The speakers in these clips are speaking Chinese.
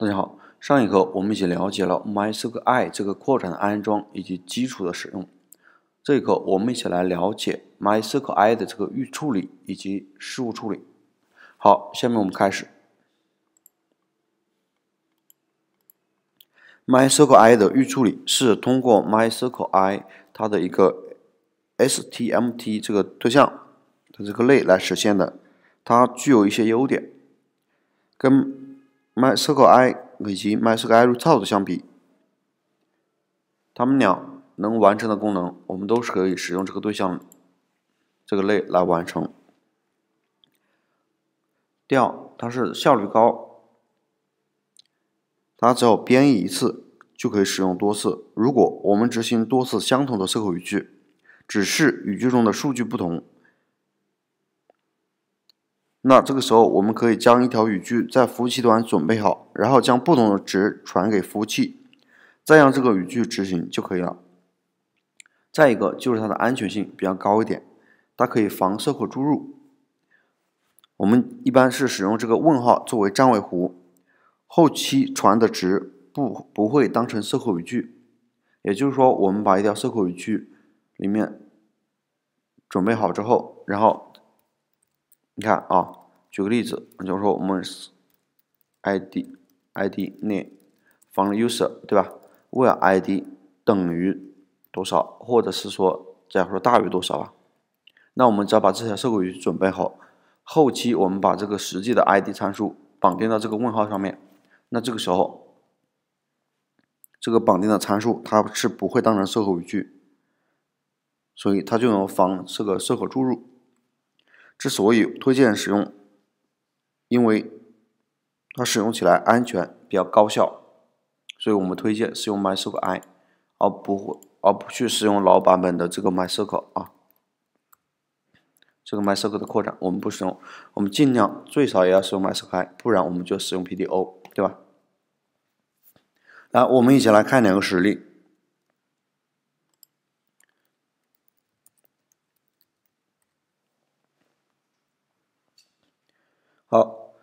大家好，上一课我们一起了解了 My SQL I 这个扩展的安装以及基础的使用。这一课我们一起来了解 My SQL I 的这个预处理以及事务处理。好，下面我们开始。My SQL I 的预处理是通过 My SQL I 它的一个 S T M T 这个对象的这个类来实现的，它具有一些优点，跟。MySQL 以及 MySQL e s u l t 相比，它们俩能完成的功能，我们都是可以使用这个对象、这个类来完成。第二，它是效率高，它只要编译一次就可以使用多次。如果我们执行多次相同的 SQL 语句，只是语句中的数据不同。那这个时候，我们可以将一条语句在服务器端准备好，然后将不同的值传给服务器，再让这个语句执行就可以了。再一个就是它的安全性比较高一点，它可以防 SQL 注入。我们一般是使用这个问号作为占位符，后期传的值不不会当成 SQL 语句。也就是说，我们把一条 SQL 语句里面准备好之后，然后。你看啊，举个例子，假如说我们是 i d i d name，防 m user，对吧？where i d 等于多少，或者是说假如说大于多少啊？那我们只要把这条 SQL 语句准备好，后期我们把这个实际的 i d 参数绑定到这个问号上面，那这个时候这个绑定的参数它是不会当成 SQL 语句，所以它就能防这个 SQL 注入。之所以推荐使用，因为它使用起来安全、比较高效，所以我们推荐使用 MySQL，I，而不而不去使用老版本的这个 MySQL 啊，这个 MySQL 的扩展我们不使用，我们尽量最少也要使用 MySQL，I，不然我们就使用 PDO，对吧？来，我们一起来看两个实例。好，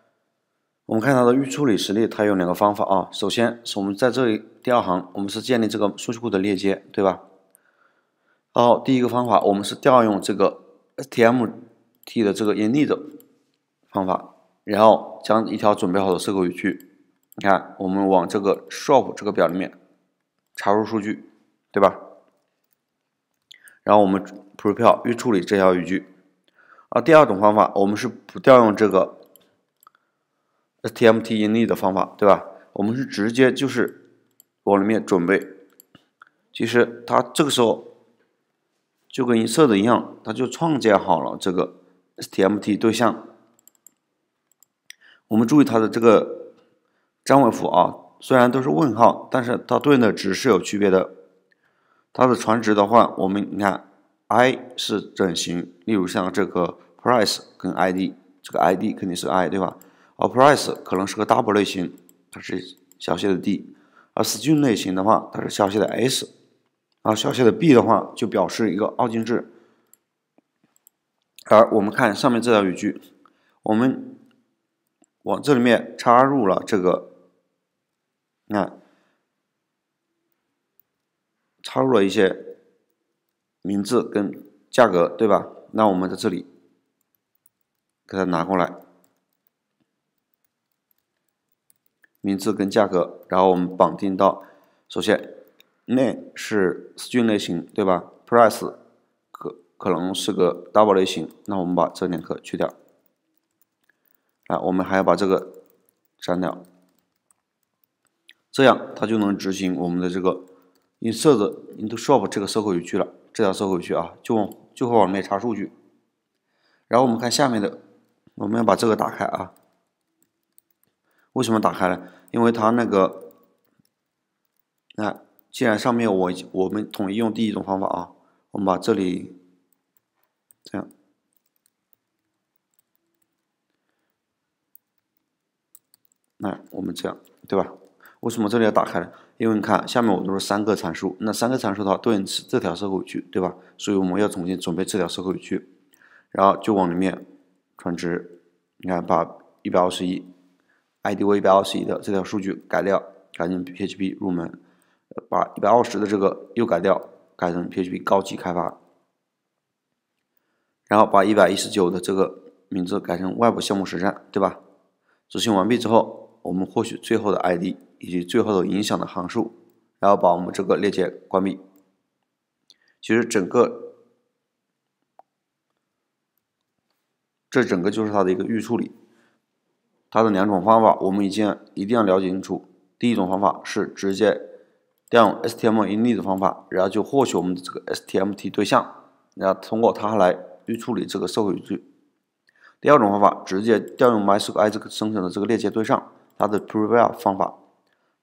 我们看它的预处理实例，它有两个方法啊。首先是我们在这里第二行，我们是建立这个数据库的链接，对吧？然后第一个方法，我们是调用这个 stmt 的这个 e x e t 方法，然后将一条准备好的 SQL 语句，你看，我们往这个 shop 这个表里面插入数据，对吧？然后我们 prepare 预处理这条语句。而第二种方法，我们是不调用这个 TMT 盈利的方法，对吧？我们是直接就是往里面准备。其实它这个时候就跟你说的一样，它就创建好了这个 TMT 对象。我们注意它的这个张位符啊，虽然都是问号，但是它对应的值是有区别的。它的传值的话，我们你看，I 是整形，例如像这个 price 跟 ID，这个 ID 肯定是 I，对吧？o p r i s e 可能是个 double 类型，它是小写的 d，而 string 类型的话，它是小写的 s，啊，小写的 b 的话就表示一个二进制。而我们看上面这条语句，我们往这里面插入了这个，看，插入了一些名字跟价格，对吧？那我们在这里给它拿过来。名字跟价格，然后我们绑定到，首先，name 是 string 类型，对吧？price 可可能是个 double 类型，那我们把这两个去掉。啊，我们还要把这个删掉，这样它就能执行我们的这个 in s e r t into shop 这个搜狗语句了，这条搜狗语句啊，就就会往里面查数据。然后我们看下面的，我们要把这个打开啊。为什么打开呢？因为它那个，那既然上面我我们统一用第一种方法啊，我们把这里这样，那我们这样，对吧？为什么这里要打开呢？因为你看下面我都是三个参数，那三个参数的话对应是这条收口 l 句，对吧？所以我们要重新准备这条收口 l 句，然后就往里面传值，你看，把一百二十一。ID 为一百二十一的这条数据改掉，改成 PHP 入门；把一百二十的这个又改掉，改成 PHP 高级开发；然后把一百一十九的这个名字改成外部项目实战，对吧？执行完毕之后，我们获取最后的 ID 以及最后的影响的行数，然后把我们这个链接关闭。其实整个，这整个就是它的一个预处理。它的两种方法，我们已经一定要了解清楚。第一种方法是直接调用 STM 实例的方法，然后就获取我们的这个 STMT 对象，然后通过它来预处理这个社会语句。第二种方法直接调用 MySQL 这个生成的这个链接对象，它的 prepare 方法，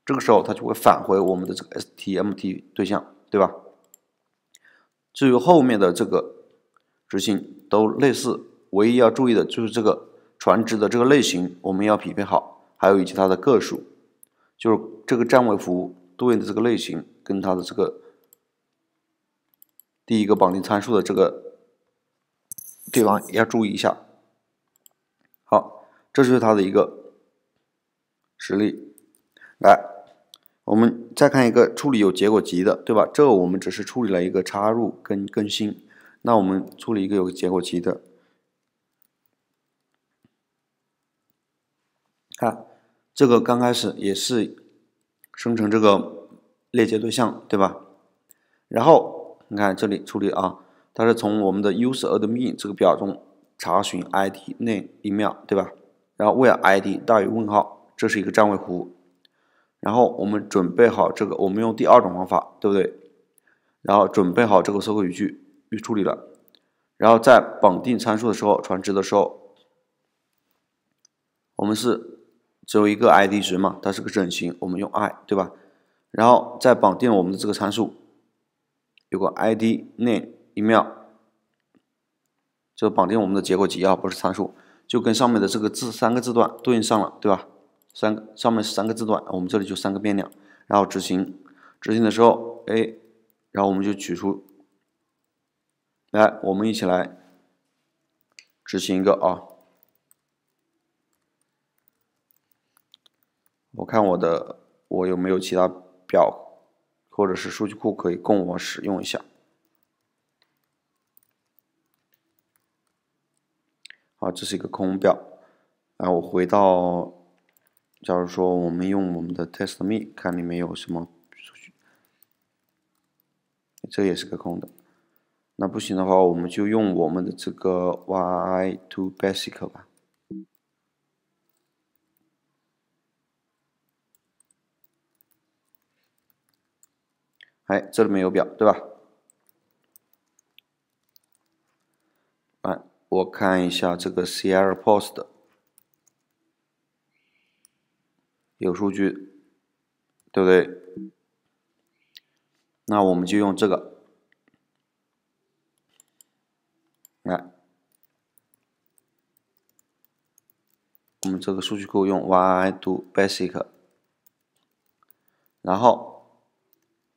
这个时候它就会返回我们的这个 STMT 对象，对吧？至于后面的这个执行都类似，唯一要注意的就是这个。船只的这个类型我们要匹配好，还有以及它的个数，就是这个站位服务对应的这个类型跟它的这个第一个绑定参数的这个地方也要注意一下。好，这就是它的一个实例。来，我们再看一个处理有结果集的，对吧？这我们只是处理了一个插入跟更新，那我们处理一个有结果集的。看，这个刚开始也是生成这个链接对象，对吧？然后你看这里处理啊，它是从我们的 user admin 这个表中查询 id、name、email，对吧？然后 where id 大于问号，这是一个占位符。然后我们准备好这个，我们用第二种方法，对不对？然后准备好这个搜狗语句预处理了，然后在绑定参数的时候传值的时候，我们是。只有一个 ID 值嘛，它是个整形，我们用 I 对吧？然后再绑定我们的这个参数，有个 ID、Name、Email，就绑定我们的结果集啊，不是参数，就跟上面的这个字三个字段对应上了对吧？三个上面三个字段，我们这里就三个变量，然后执行，执行的时候，哎，然后我们就取出来，我们一起来执行一个啊。我看我的我有没有其他表或者是数据库可以供我使用一下？好，这是一个空表。然后我回到，假如说我们用我们的 test me 看里面有什么数据，这也是个空的。那不行的话，我们就用我们的这个 y i to basic 吧。哎，这里面有表对吧？哎，我看一下这个 C R Post，有数据，对不对？那我们就用这个。来，我们这个数据库用 Y I Do Basic，然后。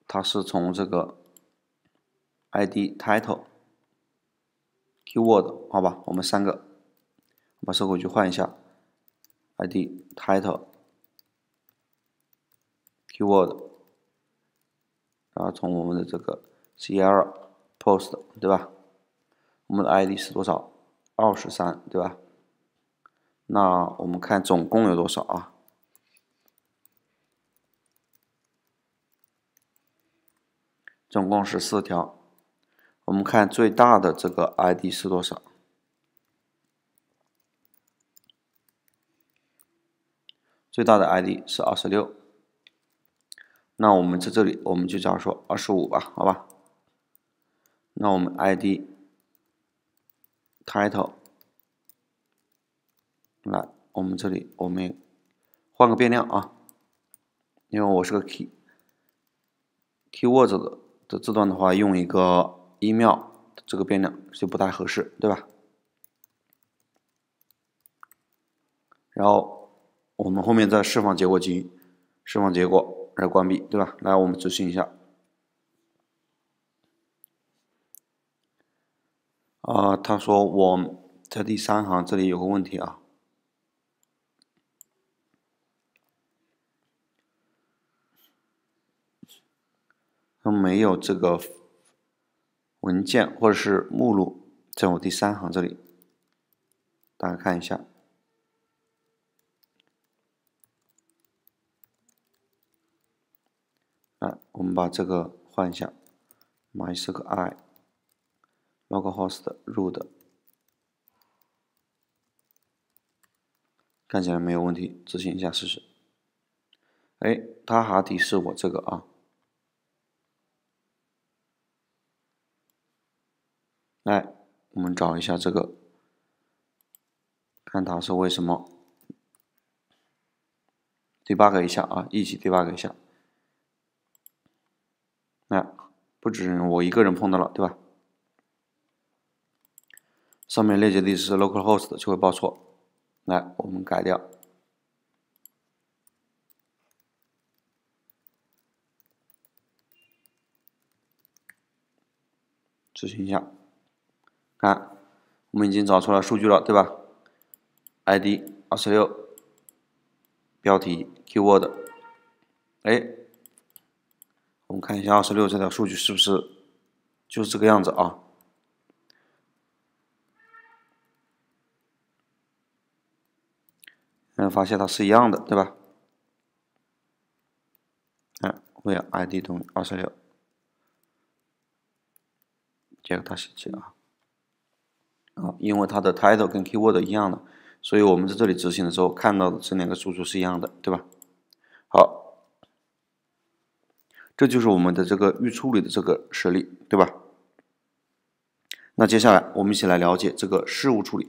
它是从这个 ID、Title、Keyword 好吧？我们三个，我们稍去换一下 ID、Title、Keyword，然后从我们的这个 CL Post 对吧？我们的 ID 是多少？二十三对吧？那我们看总共有多少啊？总共十四条，我们看最大的这个 ID 是多少？最大的 ID 是二十六，那我们在这里我们就假如说二十五吧，好吧？那我们 ID title 来，我们这里我们换个变量啊，因为我是个 key keywords 的。这字段的话，用一个一秒这个变量就不太合适，对吧？然后我们后面再释放结果集，释放结果，然后关闭，对吧？来，我们执行一下。啊，他说我在第三行这里有个问题啊。都没有这个文件或者是目录，在我第三行这里，大家看一下。来，我们把这个换一下 m y s q l i localhost root，看起来没有问题，执行一下试试。哎，它还提示我这个啊。来，我们找一下这个，看它是为什么，debug 一下啊，一起 debug 一下。来，不止我一个人碰到了，对吧？上面链接地址是 localhost 就会报错，来，我们改掉，执行一下。看，我们已经找出来数据了，对吧？ID 二十六，标题 keyword，哎，我们看一下二十六这条数据是不是就是这个样子啊？嗯，发现它是一样的，对吧？哎，我有 ID 等于二十六，这个它细节啊。啊，因为它的 title 跟 keyword 一样的，所以我们在这里执行的时候看到的这两个输出是一样的，对吧？好，这就是我们的这个预处理的这个实例，对吧？那接下来我们一起来了解这个事务处理。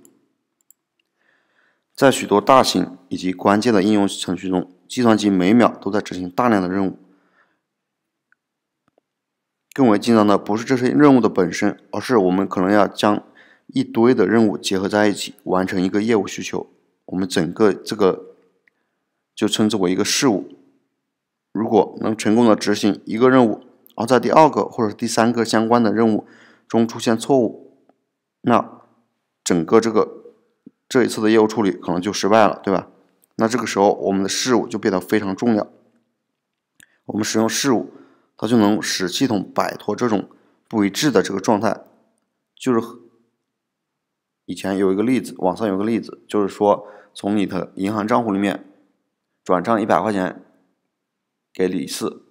在许多大型以及关键的应用程序中，计算机每秒都在执行大量的任务。更为惊人的不是这些任务的本身，而是我们可能要将一堆的任务结合在一起完成一个业务需求，我们整个这个就称之为一个事务。如果能成功的执行一个任务，而在第二个或者第三个相关的任务中出现错误，那整个这个这一次的业务处理可能就失败了，对吧？那这个时候我们的事务就变得非常重要。我们使用事务，它就能使系统摆脱这种不一致的这个状态，就是。以前有一个例子，网上有个例子，就是说从你的银行账户里面转账一百块钱给李四。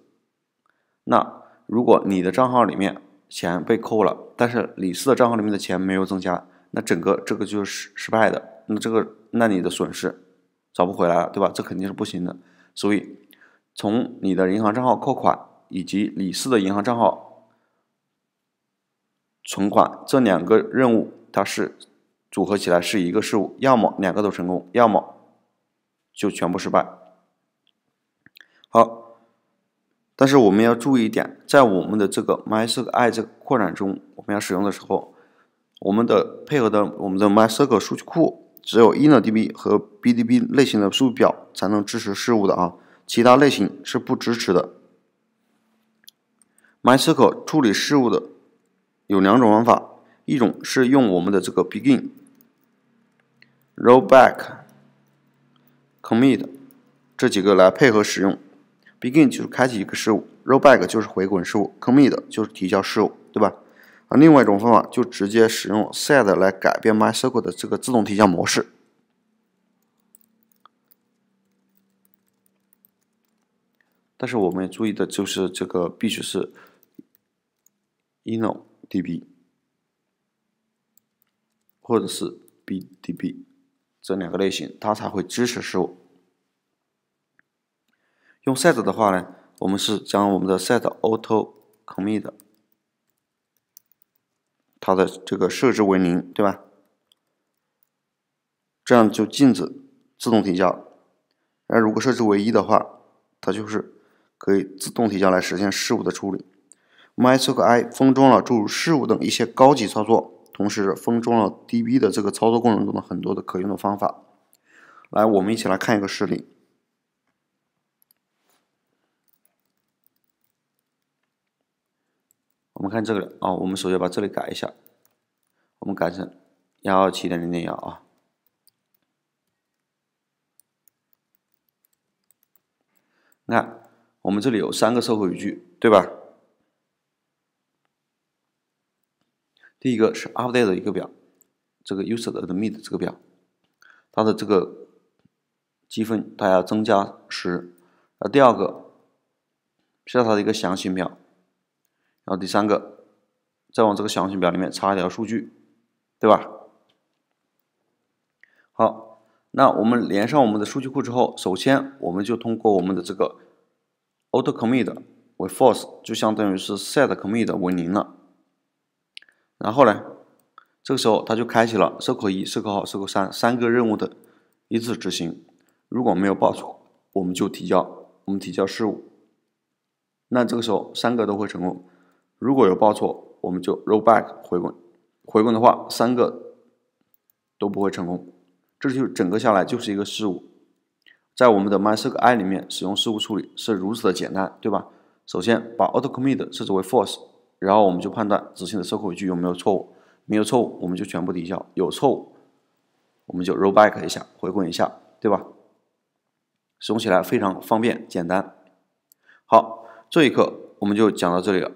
那如果你的账号里面钱被扣了，但是李四的账号里面的钱没有增加，那整个这个就是失败的。那这个那你的损失找不回来了，对吧？这肯定是不行的。所以从你的银行账号扣款以及李四的银行账号存款这两个任务，它是。组合起来是一个事物，要么两个都成功，要么就全部失败。好，但是我们要注意一点，在我们的这个 MySQL 这个扩展中，我们要使用的时候，我们的配合的我们的 MySQL 数据库只有 InnoDB 和 BDB 类型的数据表才能支持事务的啊，其他类型是不支持的。MySQL 处理事务的有两种方法，一种是用我们的这个 Begin。Roll back、commit 这几个来配合使用。Begin 就是开启一个事务，Roll back 就是回滚事务，Commit 就是提交事务，对吧？啊，另外一种方法就直接使用 Set 来改变 MySQL 的这个自动提交模式。但是我们注意的就是这个必须是 InnoDB 或者是 BDB。这两个类型，它才会支持事物。用 set 的话呢，我们是将我们的 set auto commit，它的这个设置为零，对吧？这样就禁止自动提交。那如果设置为一的话，它就是可以自动提交来实现事务的处理。m y s q l I 封装了诸如事务等一些高级操作。同时封装了 DB 的这个操作过程中的很多的可用的方法。来，我们一起来看一个事例。我们看这个啊，我们首先把这里改一下，我们改成幺二七点零点幺啊。你看，我们这里有三个社会语句，对吧？第一个是 update 的一个表，这个 u s e r 的 a d m i t 这个表，它的这个积分它要增加十。然后第二个是它的一个详情表，然后第三个再往这个详情表里面插一条数据，对吧？好，那我们连上我们的数据库之后，首先我们就通过我们的这个 auto commit 为 false，就相当于是 set commit 为零了。然后呢，这个时候它就开启了 s 口一、s 口 b p s 二、s 三三个任务的一次执行。如果没有报错，我们就提交，我们提交事务。那这个时候三个都会成功。如果有报错，我们就 roll back 回滚。回滚的话，三个都不会成功。这就整个下来就是一个事务。在我们的 MySQL 里面，使用事务处理是如此的简单，对吧？首先把 auto commit 设置为 false。然后我们就判断执行的 SQL 语句有没有错误，没有错误我们就全部抵消，有错误我们就 roll back 一下，回滚一下，对吧？使用起来非常方便简单。好，这一课我们就讲到这里了。